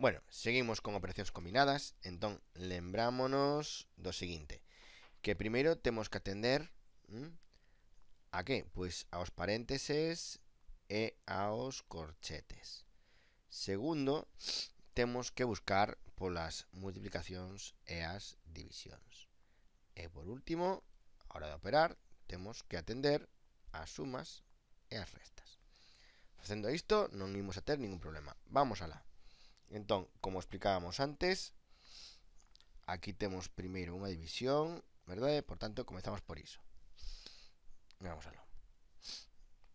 Bueno, seguimos con operacións combinadas, entón lembrámonos do seguinte, que primeiro temos que atender ¿m? Mm, a que? Pois aos parénteses e aos corchetes. Segundo, temos que buscar polas multiplicacións e as divisións. E por último, a hora de operar, temos que atender as sumas e as restas. Facendo isto non imos a ter ningún problema. Vamos alá. Entonces, como explicábamos antes, aquí tenemos primero una división, ¿verdad? Por tanto, comenzamos por eso. a lo.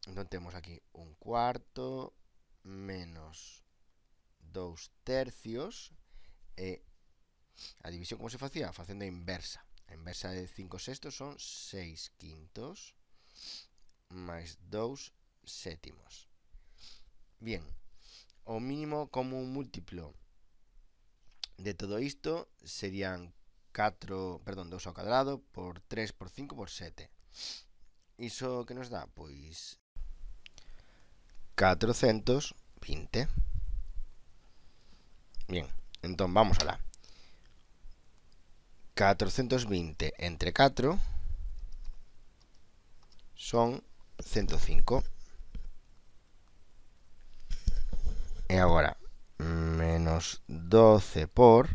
Entonces, tenemos aquí un cuarto menos dos tercios ¿La e división cómo se hacía? Facendo inversa. La inversa de 5 sextos son seis quintos más dos séptimos. Bien. o mínimo como un múltiplo de todo isto serían 4, perdón, 2 ao cadrado por 3 por 5 por 7. Iso que nos dá? Pois 420. Bien, entón vamos alá. 420 entre 4 son 105. Y eh, ahora, menos 12 por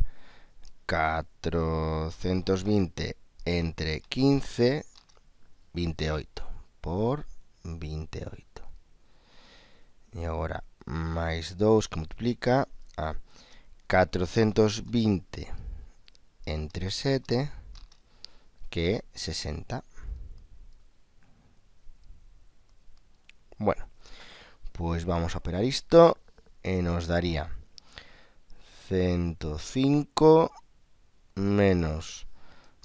420 entre 15, 28 por 28. Y ahora, más 2 ah, que multiplica a 420 entre 7, que 60. Bueno, pues vamos a operar esto. e nos daría 105 menos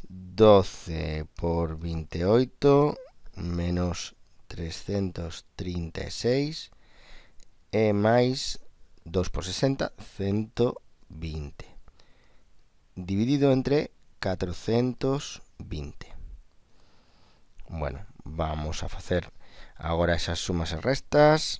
12 por 28 menos 336 e máis 2 por 60, 120 dividido entre 420 bueno, vamos a facer agora esas sumas e restas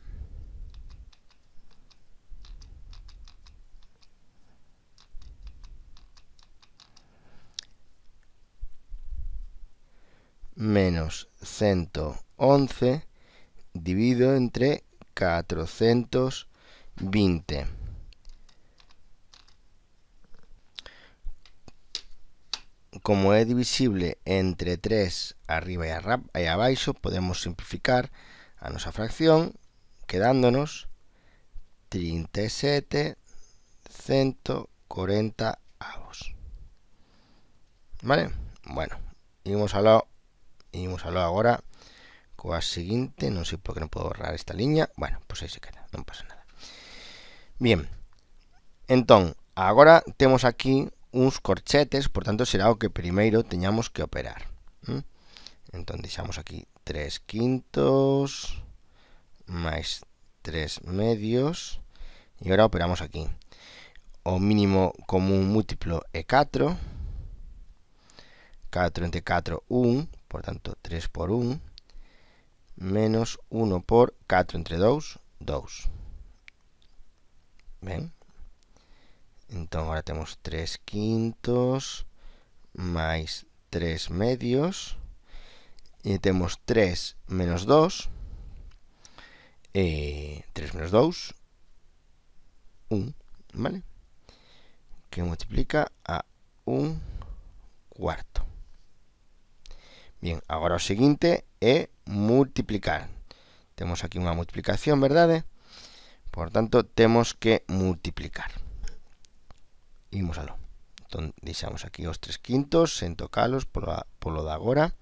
menos 111 dividido entre 420. Como es divisible entre 3 arriba y, abajo, podemos simplificar a nuestra fracción quedándonos 37 140 e ¿Vale? Bueno, y hemos hablado imos lo agora coa seguinte, non sei por que non podo borrar esta liña, bueno, pois aí se queda, non pasa nada. Bien, entón, agora temos aquí uns corchetes, por tanto será o que primeiro teñamos que operar. ¿eh? Entón deixamos aquí 3 quintos, máis 3 medios, e agora operamos aquí. O mínimo común múltiplo é 4, 4 entre 4, 1, por tanto 3 por 1, menos 1 por 4 entre 2, 2. ¿Ven? Entonces ahora tenemos 3 quintos, más 3 medios, Y tenemos 3 menos 2, 3 eh, menos 2, 1, vale? Que multiplica a 1 cuarto. Bien, agora o seguinte é multiplicar. Temos aquí unha multiplicación, verdade? Por tanto, temos que multiplicar. Imos alo. Entón, deixamos aquí os 3 quintos, sen tocalos polo, polo de agora.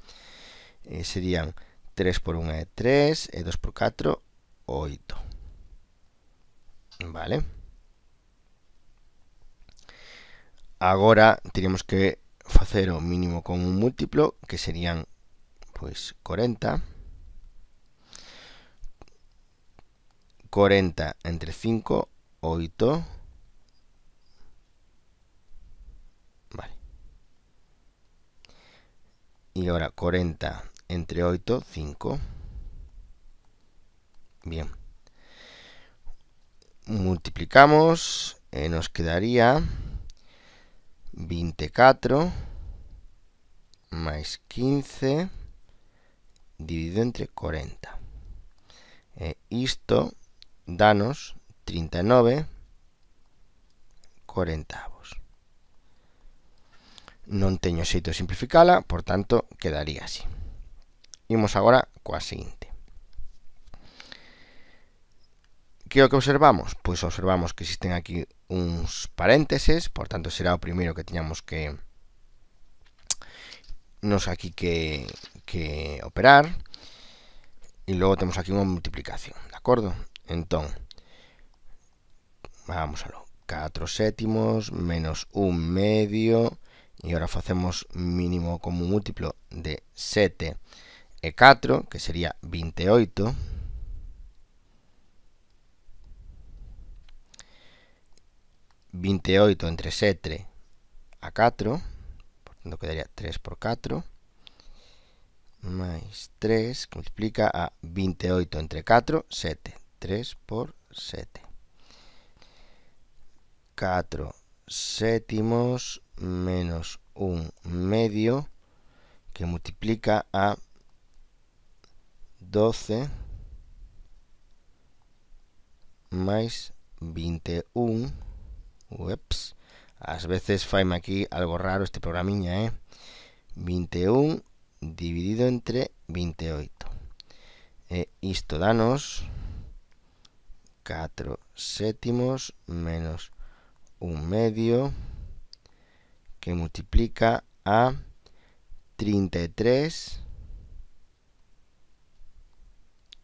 Eh, serían 3 por 1 é 3, e 2 por 4, 8. Vale. Agora, teríamos que alfa 0 mínimo con un múltiplo, que serían pues 40. 40 entre 5, 8. Vale. Y ahora 40 entre 8, 5. Bien. Multiplicamos, eh, nos quedaría 24 más 15 dividido entre 40. E eh, isto danos 39 corentavos. Non teño xeito de simplificala, por tanto, quedaría así. Imos agora coa seguinte. Que é o que observamos? Pois observamos que existen aquí uns paréntesis, por tanto será o primeiro que teñamos que nos aquí que, operar y luego tenemos aquí una multiplicación, ¿de acuerdo? Entonces, vamos a lo 4 séptimos menos 1 medio y ahora hacemos mínimo como múltiplo de 7 e 4, que sería 28 28 entre 7 a 4 Entendo que daría 3 por 4 máis 3 que multiplica a 28 entre 4, 7. 3 por 7. 4 sétimos menos 1 medio que multiplica a 12 máis 21 ups As veces faime aquí algo raro este programinha, eh? 21 e dividido entre 28. Esto e isto danos 4 séptimos menos 1 medio que multiplica a 33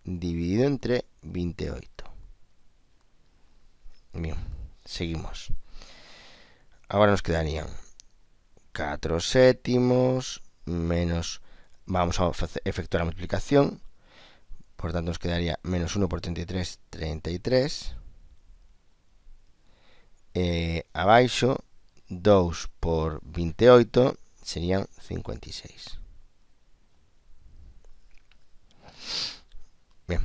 e dividido entre 28. Bien, seguimos ahora nos quedarían 4 séptimos menos, vamos a efectuar la multiplicación, por tanto nos quedaría menos 1 por 33, 33, eh, abaixo 2 por 28 serían 56. Bien.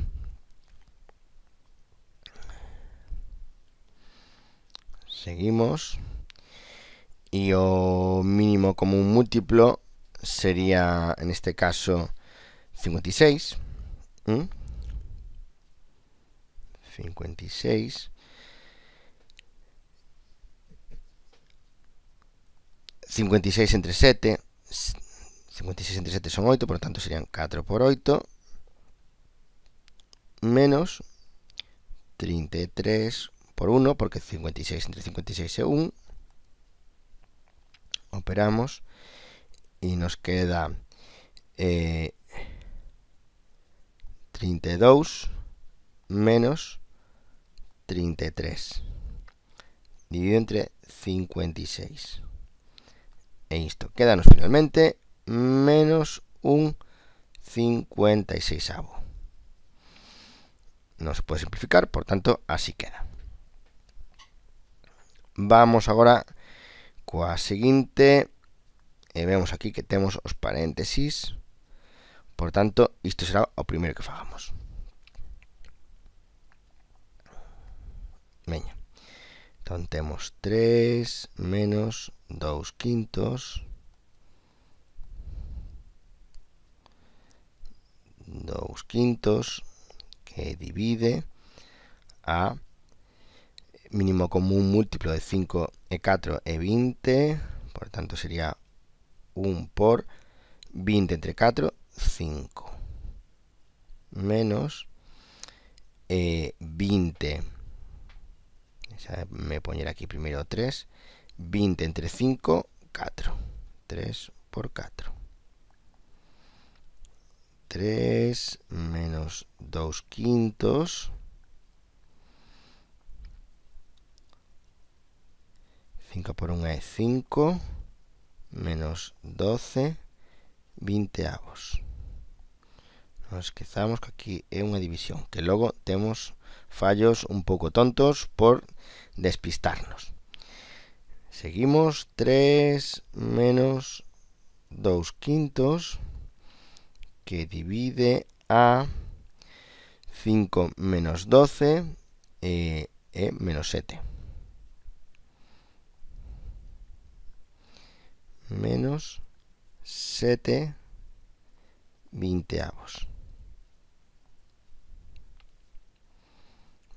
Seguimos y o mínimo común múltiplo sería en este caso 56. 56. 56 entre 7. 56 entre 7 son 8, por lo tanto serían 4 por 8. Menos 33 por 1, porque 56 entre 56 es 1 operamos y nos queda 32 eh, menos 33 dividido entre 56 e esto quédanos finalmente menos un 56 avo no se puede simplificar por tanto así queda vamos ahora coa seguinte e vemos aquí que temos os paréntesis por tanto isto será o primeiro que fagamos veña entón temos 3 menos 2 quintos 2 quintos que divide a mínimo común múltiplo de 5 E4 E20, por tanto sería 1 por 20 entre 4, 5. Menos eh, 20, ya me poner aquí primero 3, 20 entre 5, 4. 3 por 4. 3 menos 2 quintos 5 por 1 é 5, menos 12, 20 avos. Non esquezamos que aquí é unha división, que logo temos fallos un pouco tontos por despistarnos. Seguimos 3 menos 2 quintos, que divide a 5 menos 12 e, e menos 7. menos 7 vinteavos.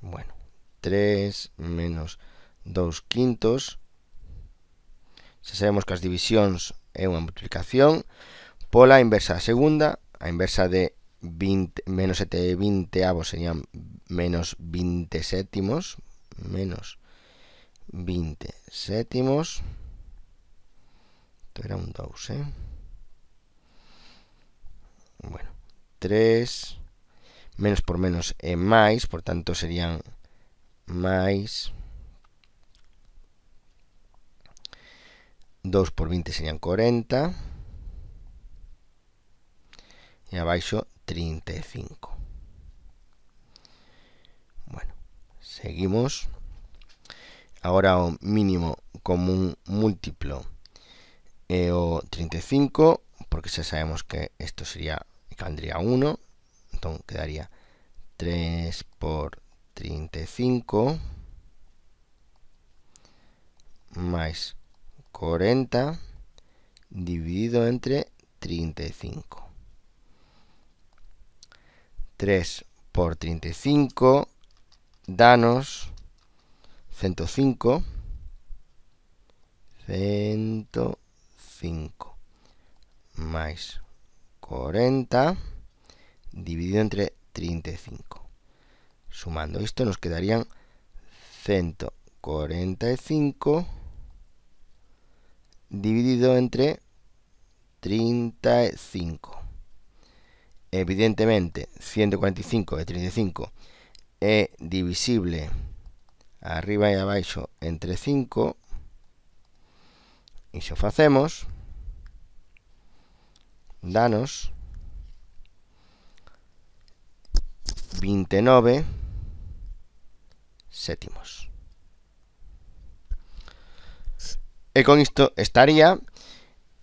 Bueno, 3 menos 2 quintos. Se sabemos que as divisións é unha multiplicación pola inversa da segunda, a inversa de 20, menos 7 vinteavos serían menos 20 séptimos, menos 20 séptimos. Esto era un 2, ¿eh? Bueno, 3 menos por menos é máis, por tanto serían máis 2 por 20 serían 40 e abaixo 35 bueno, seguimos agora o mínimo común múltiplo e o 35, porque xa sabemos que isto sería caldría 1, entón quedaría 3 por 35 máis 40 dividido entre 35. 3 por 35 danos 105 105 más 40 dividido entre 35. Sumando esto nos quedarían 145 dividido entre 35. Evidentemente, 145 de 35 es divisible arriba y abajo entre 5 y si facemos, danos 29 séptimos. Y con esto estaría,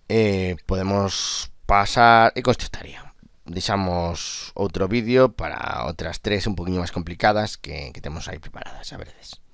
eh, podemos pasar, y con esto estaría. Dejamos otro vídeo para otras tres un poquito más complicadas que, tenemos ahí preparadas, a verdes